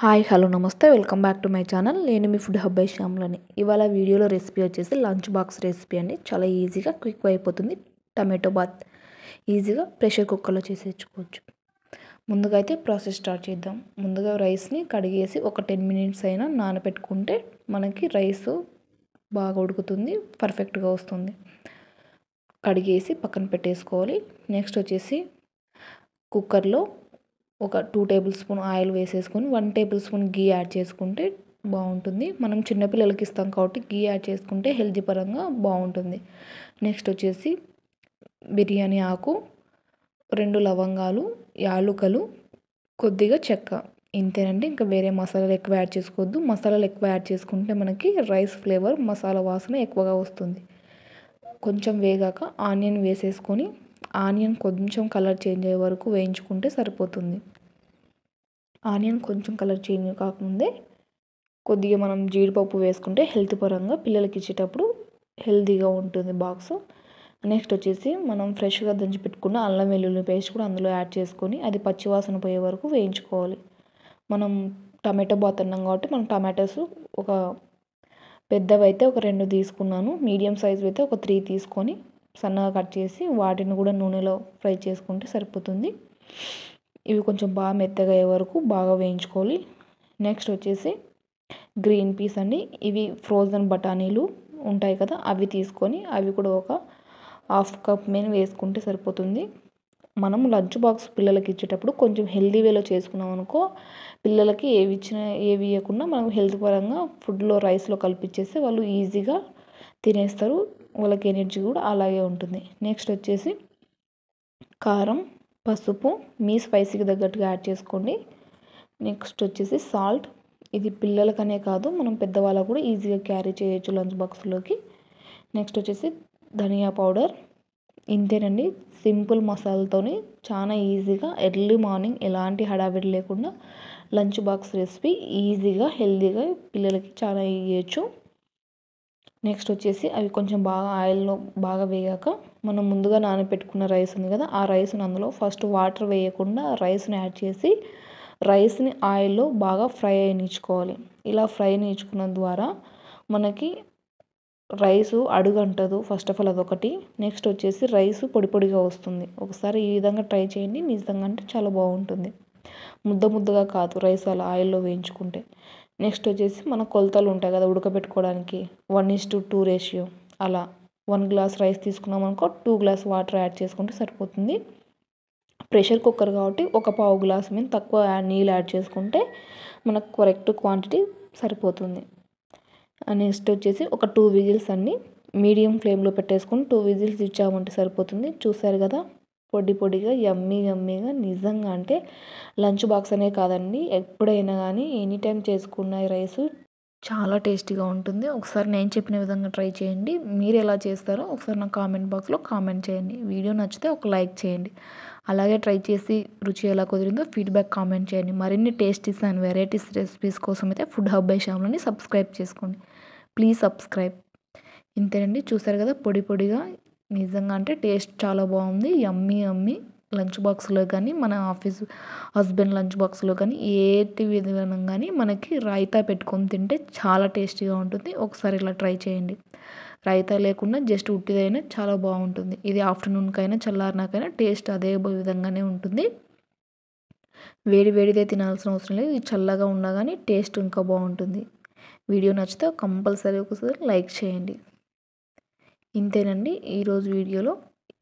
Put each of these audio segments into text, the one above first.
hi hello నమస్తే welcome back to my channel నేను మీ ఫుడ్ హబ్ బై శ్యామ్లని ఇవాళ వీడియోలో రెసిపీ వచ్చేసి లంచ్ బాక్స్ రెసిపీ అండి చాలా ఈజీగా క్విక్ అయిపోతుంది టమాటో బాత్ ఈజీగా ప్రెషర్ కుక్కర్లో చేసేసుకోవచ్చు ముందుగా అయితే ప్రాసెస్ స్టార్ట్ చేద్దాం ముందుగా రైస్ని కడిగేసి ఒక టెన్ మినిట్స్ అయినా నానబెట్టుకుంటే మనకి రైస్ బాగా ఉడుకుతుంది పర్ఫెక్ట్గా వస్తుంది కడిగేసి పక్కన పెట్టేసుకోవాలి నెక్స్ట్ వచ్చేసి కుక్కర్లో ఒక టూ టేబుల్ స్పూన్ ఆయిల్ వేసేసుకొని one tablespoon ghee add చేసుకుంటే బాగుంటుంది మనం చిన్నపిల్లలకి ఇస్తాం కాబట్టి గీ యాడ్ చేసుకుంటే హెల్తీ పరంగా బాగుంటుంది నెక్స్ట్ వచ్చేసి బిర్యానీ ఆకు రెండు లవంగాలు యాలుకలు కొద్దిగా చెక్క ఇంతేనండి ఇంకా వేరే మసాలాలు ఎక్కువ యాడ్ చేసుకోవద్దు మసాలాలు ఎక్కువ యాడ్ చేసుకుంటే మనకి రైస్ ఫ్లేవర్ మసాలా వాసన ఎక్కువగా వస్తుంది కొంచెం వేగాక ఆనియన్ వేసేసుకొని ఆనియన్ కొంచెం కలర్ చేంజ్ అయ్యే వరకు వేయించుకుంటే సరిపోతుంది ఆనియన్ కొంచెం కలర్ చేంజ్ కాకముందే కొద్దిగా మనం జీడిపప్పు వేసుకుంటే హెల్త్ పరంగా పిల్లలకి ఇచ్చేటప్పుడు హెల్తీగా ఉంటుంది బాక్స్ నెక్స్ట్ వచ్చేసి మనం ఫ్రెష్గా దంచి పెట్టుకున్న అల్లం వెల్లుల్లి పేస్ట్ కూడా అందులో యాడ్ చేసుకొని అది పచ్చివాసన పోయే వరకు వేయించుకోవాలి మనం టమాటో బాత్ అన్నాం కాబట్టి మనం టమాటోస్ ఒక పెద్దవైతే ఒక రెండు తీసుకున్నాను మీడియం సైజు అయితే ఒక త్రీ తీసుకొని సన్నగా కట్ చేసి వాటిని కూడా నూనెలో ఫ్రై చేసుకుంటే సరిపోతుంది ఇవి కొంచెం బాగా మెత్తగా అయ్యే వరకు బాగా వేయించుకోవాలి నెక్స్ట్ వచ్చేసి గ్రీన్ పీస్ అండి ఇవి ఫ్రోజన్ బఠానీలు ఉంటాయి కదా అవి తీసుకొని అవి కూడా ఒక హాఫ్ కప్ మెయిన్ వేసుకుంటే సరిపోతుంది మనం లంచ్ బాక్స్ పిల్లలకి ఇచ్చేటప్పుడు కొంచెం హెల్దీ వేలో చేసుకున్నాం అనుకో పిల్లలకి ఏవి ఇచ్చిన ఏవి ఇవ్వకుండా మనం హెల్త్ పరంగా ఫుడ్లో రైస్లో కల్పించేస్తే వాళ్ళు ఈజీగా తినేస్తారు వాళ్ళకి ఎనర్జీ కూడా అలాగే ఉంటుంది నెక్స్ట్ వచ్చేసి కారం పసుపు మీ స్పైసీకి తగ్గట్టుగా యాడ్ చేసుకోండి నెక్స్ట్ వచ్చేసి సాల్ట్ ఇది పిల్లలకనే కాదు మనం పెద్దవాళ్ళకు కూడా ఈజీగా క్యారీ చేయొచ్చు లంచ్ బాక్స్లోకి నెక్స్ట్ వచ్చేసి ధనియా పౌడర్ ఇంతేనండి సింపుల్ మసాలాతోని చాలా ఈజీగా ఎర్లీ మార్నింగ్ ఎలాంటి హడావిడి లేకుండా లంచ్ బాక్స్ రెసిపీ ఈజీగా హెల్తీగా పిల్లలకి చాలా ఇవ్వచ్చు నెక్స్ట్ వచ్చేసి అవి కొంచెం బాగా ఆయిల్లో బాగా వేయాక మనం ముందుగా నానబెట్టుకున్న రైస్ ఉంది కదా ఆ రైస్ని అందులో ఫస్ట్ వాటర్ వేయకుండా రైస్ని యాడ్ చేసి రైస్ని ఆయిల్లో బాగా ఫ్రై అయినిచ్చుకోవాలి ఇలా ఫ్రై నేర్చుకున్న ద్వారా మనకి రైసు అడుగంటదు ఫస్ట్ ఆఫ్ ఆల్ అదొకటి నెక్స్ట్ వచ్చేసి రైసు పొడి పొడిగా వస్తుంది ఒకసారి ఈ విధంగా ట్రై చేయండి నిజంగా అంటే చాలా బాగుంటుంది ముద్ద ముద్దగా కాదు రైస్ అలా ఆయిల్లో వేయించుకుంటే నెక్స్ట్ వచ్చేసి మన కొలతలు ఉంటాయి కదా ఉడకబెట్టుకోవడానికి one is to two ratio అలా వన్ గ్లాస్ రైస్ తీసుకున్నాం అనుకో టూ గ్లాస్ వాటర్ యాడ్ చేసుకుంటే సరిపోతుంది ప్రెషర్ కుక్కర్ కాబట్టి ఒక పావు గ్లాస్ మీద తక్కువ నీళ్ళు యాడ్ చేసుకుంటే మనకు కరెక్ట్ క్వాంటిటీ సరిపోతుంది నెక్స్ట్ వచ్చేసి ఒక టూ విజిల్స్ అన్నీ మీడియం ఫ్లేమ్లో పెట్టేసుకొని టూ విజిల్స్ ఇచ్చామంటే సరిపోతుంది చూసారు కదా పొడి పొడిగా యమ్మీ యమ్మీగా నిజంగా అంటే లంచ్ బాక్స్ అనే కాదండి ఎప్పుడైనా కానీ ఎనీ టైం చేసుకున్న రైస్ చాలా టేస్టీగా ఉంటుంది ఒకసారి నేను చెప్పిన విధంగా ట్రై చేయండి మీరు ఎలా చేస్తారో ఒకసారి నా కామెంట్ బాక్స్లో కామెంట్ చేయండి వీడియో నచ్చితే ఒక లైక్ చేయండి అలాగే ట్రై చేసి రుచి ఎలా కుదిరిందో ఫీడ్బ్యాక్ కామెంట్ చేయండి మరిన్ని టేస్టీస్ అండ్ వెరైటీస్ రెసిపీస్ కోసం అయితే ఫుడ్ హబ్ బై శ్యామ్లని సబ్స్క్రైబ్ చేసుకోండి ప్లీజ్ సబ్స్క్రైబ్ ఇంతేనండి చూసారు కదా పొడి పొడిగా నిజంగా అంటే టేస్ట్ చాలా బాగుంది యమ్మీ అమ్మి లంచ్ బాక్స్లో కానీ మన ఆఫీస్ హస్బెండ్ లంచ్ బాక్స్లో కానీ ఏటి విధానం కానీ మనకి రాయితా పెట్టుకొని తింటే చాలా టేస్టీగా ఉంటుంది ఒకసారి ఇలా ట్రై చేయండి రాయితా లేకుండా జస్ట్ ఉట్టిదైనా చాలా బాగుంటుంది ఇది ఆఫ్టర్నూన్కైనా చల్లారినాకైనా టేస్ట్ అదే విధంగానే ఉంటుంది వేడి వేడిదే తినాల్సిన అవసరం లేదు ఇది చల్లగా ఉన్నా కానీ టేస్ట్ ఇంకా బాగుంటుంది వీడియో నచ్చితే కంపల్సరీ ఒకసారి లైక్ చేయండి ఇంతేనండి ఈరోజు వీడియోలో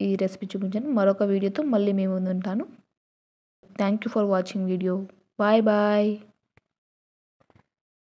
ఈ రెసిపీ చూపించాను మరొక వీడియోతో మళ్ళీ మేము ఉంటాను thank you for watching video bye bye